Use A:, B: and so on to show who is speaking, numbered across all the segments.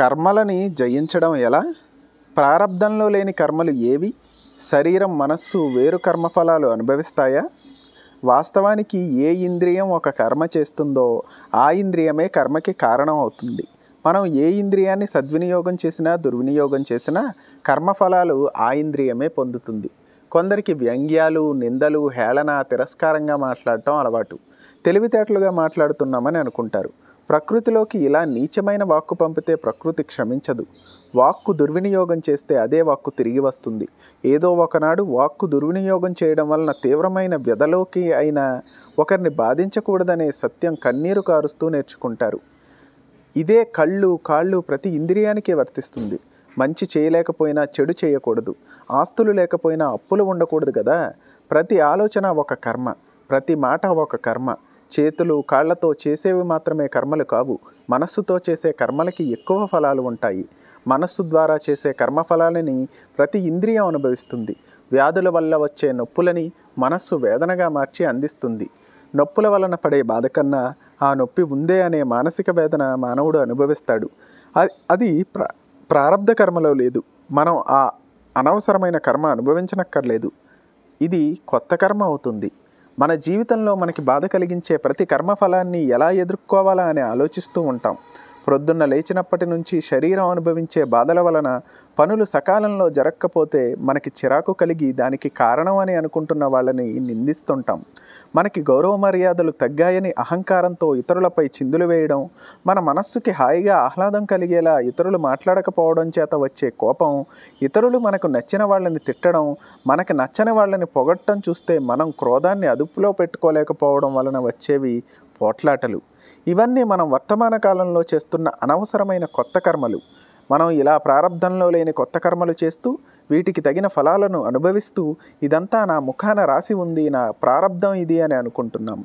A: కర్మలని జయించడం ఎలా ప్రారంధంలో లేని కర్మలు ఏవి శరీరం మనస్సు వేరు కర్మఫలాలు అనుభవిస్తాయా వాస్తవానికి ఏ ఇంద్రియం ఒక కర్మ చేస్తుందో ఆ ఇంద్రియమే కర్మకి కారణం అవుతుంది మనం ఏ ఇంద్రియాన్ని సద్వినియోగం చేసినా దుర్వినియోగం చేసినా కర్మఫలాలు ఆ ఇంద్రియమే పొందుతుంది కొందరికి వ్యంగ్యాలు నిందలు హేళన తిరస్కారంగా మాట్లాడటం అలవాటు తెలివితేటలుగా మాట్లాడుతున్నామని అనుకుంటారు ప్రకృతిలోకి ఇలా నీచమైన వాక్కు పంపితే ప్రకృతి క్షమించదు వాక్కు దుర్వినియోగం చేస్తే అదే వాక్కు తిరిగి వస్తుంది ఏదో ఒకనాడు వాక్కు దుర్వినియోగం చేయడం వలన తీవ్రమైన వ్యధలోకి అయిన ఒకరిని బాధించకూడదనే సత్యం కన్నీరు కారుస్తూ నేర్చుకుంటారు ఇదే కళ్ళు కాళ్ళు ప్రతి ఇంద్రియానికి వర్తిస్తుంది మంచి చేయలేకపోయినా చెడు చేయకూడదు ఆస్తులు లేకపోయినా అప్పులు ఉండకూడదు కదా ప్రతి ఆలోచన ఒక కర్మ ప్రతి మాట ఒక కర్మ చేతులు కాళ్లతో చేసేవి మాత్రమే కర్మలు కావు మనస్సుతో చేసే కర్మలకి ఎక్కువ ఫలాలు ఉంటాయి మనస్సు ద్వారా చేసే కర్మఫలాలని ప్రతి ఇంద్రియం అనుభవిస్తుంది వ్యాధుల వల్ల వచ్చే నొప్పులని మనస్సు వేదనగా మార్చి అందిస్తుంది నొప్పుల వలన పడే బాధ కన్నా ఆ నొప్పి ఉందే అనే మానసిక వేదన మానవుడు అనుభవిస్తాడు అది ప్ర ప్రారంధ కర్మలో లేదు మనం ఆ అనవసరమైన కర్మ అనుభవించనక్కర్లేదు ఇది కొత్త కర్మ అవుతుంది మన జీవితంలో మనకి బాధ కలిగించే ప్రతి కర్మఫలాన్ని ఎలా ఎదుర్కోవాలా అని ఆలోచిస్తూ ఉంటాం ప్రొద్దున్న లేచినప్పటి నుంచి శరీరం అనుభవించే బాధల వలన పనులు సకాలంలో జరగకపోతే మనకి చిరాకు కలిగి దానికి కారణం అని అనుకుంటున్న వాళ్ళని నిందిస్తుంటాం మనకి గౌరవ మర్యాదలు తగ్గాయని అహంకారంతో ఇతరులపై చిందులు వేయడం మన మనస్సుకి హాయిగా ఆహ్లాదం కలిగేలా ఇతరులు మాట్లాడకపోవడం చేత వచ్చే కోపం ఇతరులు మనకు నచ్చిన వాళ్ళని తిట్టడం మనకు నచ్చని వాళ్ళని పొగట్టం చూస్తే మనం క్రోధాన్ని అదుపులో పెట్టుకోలేకపోవడం వలన వచ్చేవి పోట్లాటలు ఇవన్నీ మనం వర్తమాన కాలంలో చేస్తున్న అనవసరమైన కొత్త కర్మలు మనం ఇలా ప్రారంధంలో లేని కొత్త కర్మలు చేస్తూ వీటికి తగిన ఫలాలను అనుభవిస్తూ ఇదంతా నా ముఖాన రాసి ఉంది నా ప్రారంధం ఇది అని అనుకుంటున్నాం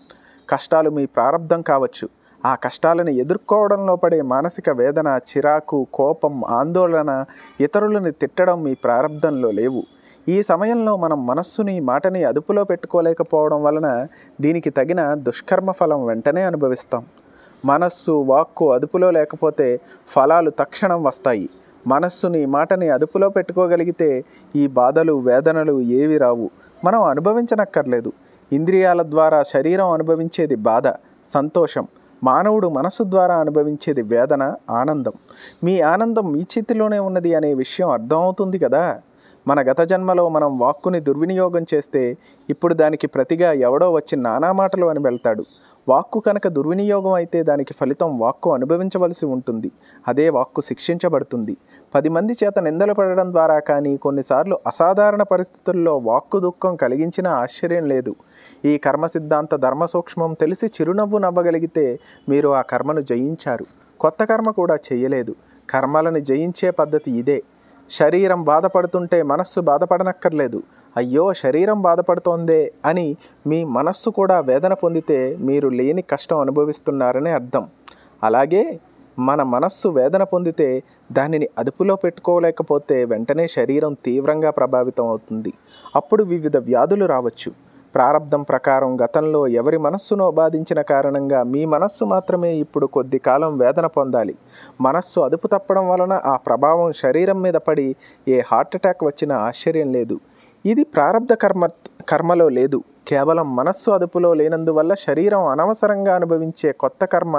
A: కష్టాలు మీ ప్రారంధం కావచ్చు ఆ కష్టాలను ఎదుర్కోవడంలో పడే మానసిక వేదన చిరాకు కోపం ఆందోళన ఇతరులను తిట్టడం మీ ప్రారంధంలో లేవు ఈ సమయంలో మనం మనస్సుని మాటని అదుపులో పెట్టుకోలేకపోవడం వలన దీనికి తగిన దుష్కర్మ ఫలం వెంటనే అనుభవిస్తాం మనస్సు వాక్కు అదుపులో లేకపోతే ఫలాలు తక్షణం వస్తాయి మనస్సుని మాటని అదుపులో పెట్టుకోగలిగితే ఈ బాధలు వేదనలు ఏవి రావు మనం అనుభవించనక్కర్లేదు ఇంద్రియాల ద్వారా శరీరం అనుభవించేది బాధ సంతోషం మానవుడు మనసు ద్వారా అనుభవించేది వేదన ఆనందం మీ ఆనందం మీ చేతిలోనే ఉన్నది అనే విషయం అర్థమవుతుంది కదా మన గత జన్మలో మనం వాక్కుని దుర్వినియోగం చేస్తే ఇప్పుడు దానికి ప్రతిగా ఎవడో వచ్చి నానా మాటలు అని వెళ్తాడు వాక్కు కనుక దుర్వినియోగం అయితే దానికి ఫలితం వాక్కు అనుభవించవలసి ఉంటుంది అదే వాక్కు శిక్షించబడుతుంది పది మంది చేత నిందలు పడడం ద్వారా కానీ కొన్నిసార్లు అసాధారణ పరిస్థితుల్లో వాక్కు దుఃఖం కలిగించిన ఆశ్చర్యం లేదు ఈ కర్మ సిద్ధాంత ధర్మ సూక్ష్మం తెలిసి చిరునవ్వు నవ్వగలిగితే మీరు ఆ కర్మను జయించారు కొత్త కర్మ కూడా చేయలేదు కర్మలను జయించే పద్ధతి ఇదే శరీరం బాధపడుతుంటే మనస్సు బాధపడనక్కర్లేదు అయ్యో శరీరం బాధపడుతోందే అని మీ మనస్సు కూడా వేదన పొందితే మీరు లేని కష్టం అనుభవిస్తున్నారని అర్థం అలాగే మన మనస్సు వేదన పొందితే దానిని అదుపులో పెట్టుకోలేకపోతే వెంటనే శరీరం తీవ్రంగా ప్రభావితం అవుతుంది అప్పుడు వివిధ వ్యాధులు రావచ్చు ప్రారంధం ప్రకారం గతంలో ఎవరి మనస్సును బాధించిన కారణంగా మీ మనస్సు మాత్రమే ఇప్పుడు కొద్ది కాలం వేదన పొందాలి మనస్సు అదుపు తప్పడం వలన ఆ ప్రభావం శరీరం మీద పడి ఏ హార్ట్ అటాక్ వచ్చినా ఆశ్చర్యం లేదు ఇది ప్రారంధ కర్మ కర్మలో లేదు కేవలం మనస్సు అదుపులో లేనందువల్ల శరీరం అనవసరంగా అనుభవించే కొత్త కర్మ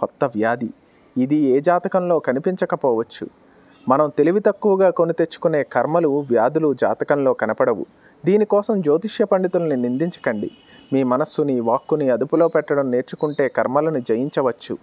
A: కొత్త వ్యాధి ఇది ఏ జాతకంలో కనిపించకపోవచ్చు మనం తెలివి తక్కువగా కొని తెచ్చుకునే కర్మలు వ్యాధులు జాతకంలో కనపడవు దీనికోసం జ్యోతిష్య పండితుల్ని నిందించకండి మీ మనస్సుని వాక్కుని అదుపులో పెట్టడం నేర్చుకుంటే కర్మలను జయించవచ్చు